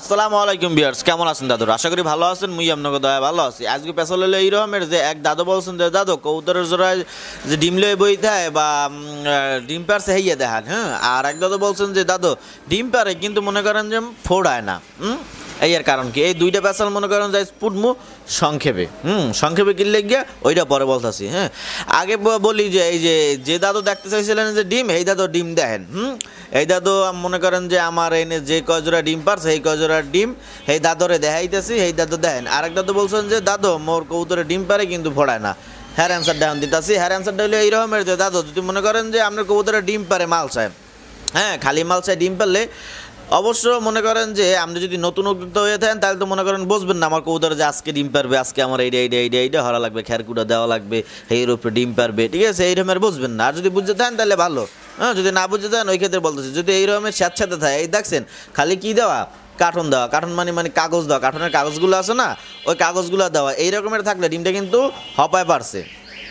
আসসালামু আলাইকুম বিয়ার্স কেমন আছেন দাদু আশা করি ভালো আছেন মুই আপনাকে দয়া ভালো আছি আজকে পেছল হলো এই রকমের যে এক দাদু বলছেন যে দাদু কৌতরের জোড়ায় যে ডিম লয়ে বই দেয় বা ডিম পারছে হেইয়ে দেখান হ্যাঁ আর এক দাদু বলছেন যে দাদু ডিম পারে কিন্তু মনে করেন যে ফোড়ায় না হুম এই এর কারণ কি এই দুইটা পেশাল মনে করেন যাই পুটমু সংক্ষেপে হুম সংক্ষেপে কিনলে গিয়া ওইটা পরে বলতেছি হ্যাঁ আগে বলি যে এই যে যে দাদু দেখতে চাইছিলেন যে ডিম এই দাদু ডিম দেখেন হুম এই দাদু মনে করেন যে আমার এনে যে কজোড়া ডিম পারছে এই কজোড়া কবুতরের ডিম সেই দাদরে দেখাইতেছি সেই দাদর দেখেন আরেক দাদু বলছেন যে দাদু মোর কবুতরের ডিম পারে কিন্তু ফোড়ায় না হ্যার অ্যান্সার এখন দিতেছি হ্যার অ্যান্সারটা হলো এইরকমের যে দাদু যদি মনে করেন যে আপনার কবুতরের ডিম পারে মাল সাহেব হ্যাঁ খালি মাল চাই ডিম পারলে অবশ্য মনে করেন যে আপনি যদি নতুন উদ্যুক্ত হয়ে থাকেন তাহলে তো মনে করেন বসবেন না আমার কবুতর যে আজকে ডিম পারবে আজকে আমার এইটা এইটা এইটা এইটা হরা লাগবে খেরকুটা দেওয়া লাগবে এই রূপে ডিম পারবে ঠিক আছে এই রকমের বসবেন না আর যদি বুঝতে থাকেন তাহলে ভালো হ্যাঁ যদি না বুঝতে থাকেন ওই ক্ষেত্রে বলতেছি যদি এই রকমের স্যাঁতস্যাঁতে থাকে এই দেখছেন খালি কী দেওয়া কার্টন দেওয়া কার্টন মানে মানে কাগজ দেওয়া কার্টনের কাগজগুলো আছে না ওই কাগজগুলো দেওয়া এই রকমের থাকলে ডিমটা কিন্তু হপায় পারছে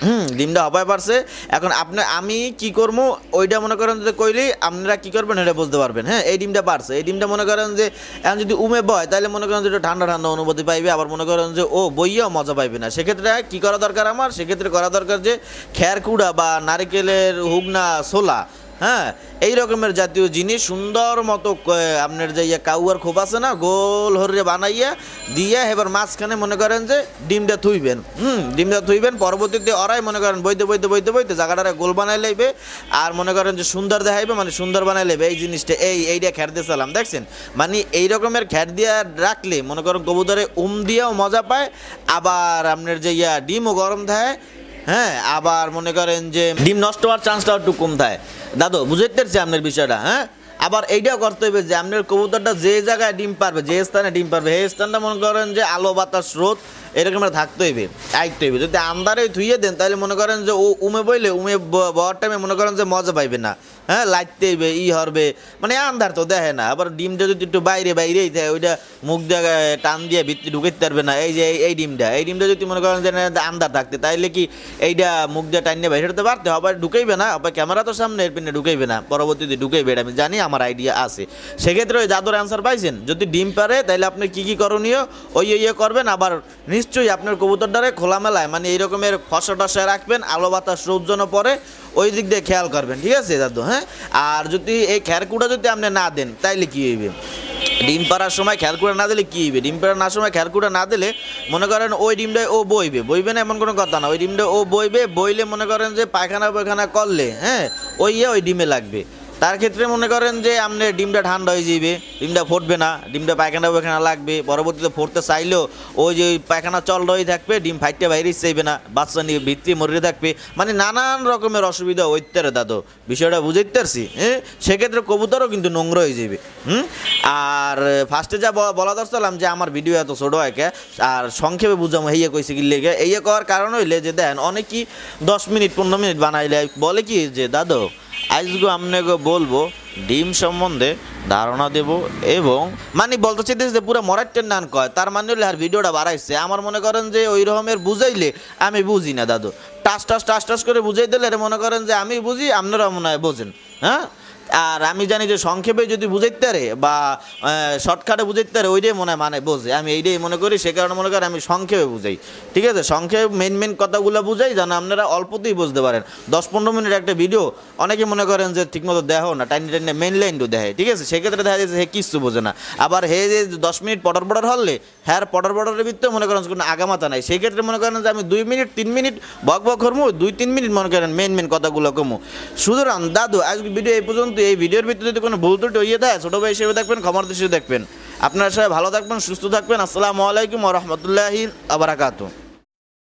হুম ডিমটা হপায় পারছে এখন আপনার আমি কি করবো ওইটা মনে করেন যে কইলি আপনারা কি করবেন এটা বুঝতে পারবেন হ্যাঁ এই ডিমটা পারছে এই ডিমটা মনে করেন যে এখন যদি উমে বয় তাহলে মনে করেন যে ঠান্ডা ঠান্ডা অনুভূতি পাইবে আবার মনে করেন যে ও বইয়েও মজা পাইবে না সেক্ষেত্রে কি করা দরকার আমার সেক্ষেত্রে করা দরকার যে খ্যারকুড়া বা নারিকেলের হুগনা ছোলা হ্যাঁ এই রকমের জাতীয় জিনিস সুন্দর মতো আপনার যে ইয়ে কাউয়ার খোপ আছে না গোল হরে বানাইয়া দিয়ে এবার মাঝখানে মনে করেন যে ডিমটা থুইবেন হুম ডিমটা থুইবেন পরবর্তীতে অরাই মনে করেন বইতে বইতে বইতে বইতে জায়গাটারে গোল বানাই লাইবে আর মনে করেন যে সুন্দর দেখাইবে মানে সুন্দর বানাই লাইবে এই জিনিসটা এই এইটা খ্যাট দিয়ে চালাম দেখছেন মানে এই রকমের খ্যাট দিয়ে রাখলে মনে করেন কবুতরে উম দিয়েও মজা পায় আবার আপনার যে ইয়া ডিমও গরম দেয় হ্যাঁ আবার মনে করেন যে ডিম নষ্ট হওয়ার চান্সটাও একটু কম থাকে দাদু বুঝতে পারছি আপনার বিষয়টা হ্যাঁ আবার এইটাও করতে হবে যে আপনার কবুতরটা যে জায়গায় ডিম পারবে যে স্থানে ডিম পারবে সেই স্থানটা মনে করেন যে আলো বাতাস স্রোত এরকম থাকতে হইবে আইতে হইবে যদি আন্দারে থুইয়ে দেন তাহলে মনে করেন যে ও উমে বইলে উমে বর টাইমে মনে করেন যে মজা পাইবে না হ্যাঁ লাগতে হইবে ই হরবে মানে আন্ধার তো দেখে না আবার ডিমটা যদি একটু বাইরে বাইরেই থাকে ওইটা মুখ দিয়ে টান দিয়ে ভিত্তি ঢুকাইতে পারবে না এই যে এই ডিমটা এই ডিমটা যদি মনে করেন যে আন্ধার থাকতে তাইলে কি এইটা মুখ দিয়ে টান দিয়ে বাইরে হতে পারতে আবার ঢুকাইবে না আবার ক্যামেরা তো সামনে এর পিনে ঢুকাইবে না পরবর্তীতে ঢুকাইবে এটা আমি জানি আমার আইডিয়া আছে সেক্ষেত্রে ওই জাদুর অ্যান্সার পাইছেন যদি ডিম পারে তাহলে আপনি কি কি করণীয় ওই ইয়ে করবেন আবার নিশ্চয়ই আপনার কবুতরটারে খোলামেলায় মানে এইরকমের রকমের ফসা রাখবেন আলো বাতাস রৌজন্য পরে ওই দিক দিয়ে খেয়াল করবেন ঠিক আছে দাদু হ্যাঁ আর যদি এই খেরকুটা যদি আপনি না দেন তাইলে কী হইবে ডিম পাড়ার সময় খেয়ালকুড়া না দিলে কী হইবে ডিম পাড়ার না সময় খেয়ালকুটা না দিলে মনে করেন ওই ডিমটায় ও বইবে বইবে না এমন কোনো কথা না ওই ডিমটা ও বইবে বইলে মনে করেন যে পায়খানা পায়খানা করলে হ্যাঁ ওই ইয়ে ওই ডিমে লাগবে তার ক্ষেত্রে মনে করেন যে আপনি ডিমটা ঠান্ডা হয়ে যাবে ডিমটা ফোটবে না ডিমটা পায়খানা পায়খানা লাগবে পরবর্তীতে ফোটতে চাইলেও ওই যে পায়খানা চল রয়ে থাকবে ডিম ফাইটে বাইরে চাইবে না বাচ্চা নিয়ে ভিত্তি মরে থাকবে মানে নানান রকমের অসুবিধা হইতে দাদো দাদু বিষয়টা বুঝাইতে পারছি হ্যাঁ সেক্ষেত্রে কবুতরও কিন্তু নোংরা হয়ে যাবে হুম আর ফার্স্টে যা বলা দরছিলাম যে আমার ভিডিও এত ছোটো একে আর সংক্ষেপে বুঝাম হইয়া কইছে কি লেগে এইয়া করার কারণ হইলে যে দেন অনেকেই দশ মিনিট পনেরো মিনিট বানাইলে বলে কি যে দাদু আজকে গো বলবো ডিম সম্বন্ধে ধারণা দেব এবং মানে বলতে চাইতেছি যে পুরো মরাটের নান কয় তার মানে হলে আর ভিডিওটা বাড়াইছে আমার মনে করেন যে ওই রকমের বুঝাইলে আমি বুঝি না দাদু টাস টাস টাস টাস করে বুঝাই দিলে মনে করেন যে আমি বুঝি আপনারা মনে হয় বোঝেন হ্যাঁ আর আমি জানি যে সংক্ষেপে যদি বুঝাইতে পারে বা শর্টকাটে বুঝাইতে পারে ওইটাই মনে মানে বোঝে আমি এইটাই মনে করি সে কারণে মনে করেন আমি সংক্ষেপে বুঝাই ঠিক আছে সংক্ষেপে মেন মেন কথাগুলো বুঝাই যেন আপনারা অল্পতেই বুঝতে পারেন দশ পনেরো মিনিট একটা ভিডিও অনেকে মনে করেন যে ঠিকমতো দেখো না টাইনি টাইনি মেন লাইনটু দেখে ঠিক আছে সেক্ষেত্রে দেখা যাচ্ছে হে কিচ্ছু বোঝে না আবার হে যে দশ মিনিট পটর পটর হলে হ্যাঁ পটর পটরের ভিত্তিও মনে করেন কোনো আগামাতা নাই সেক্ষেত্রে মনে করেন যে আমি দুই মিনিট তিন মিনিট বক বক করবো দুই তিন মিনিট মনে করেন মেন মেন কথাগুলো কমু সুতরাং দাদু আজকে ভিডিও এই পর্যন্ত কিন্তু এই ভিডিওর ভিতরে যদি কোনো ভুল ত্রুটি হইয়ে দেয় ছোটো ভাই হিসেবে দেখবেন ক্ষমার দৃষ্টিতে দেখবেন আপনারা সবাই ভালো থাকবেন সুস্থ থাকবেন আসসালামু আলাইকুম রহমতুল্লাহি আবরাকাতু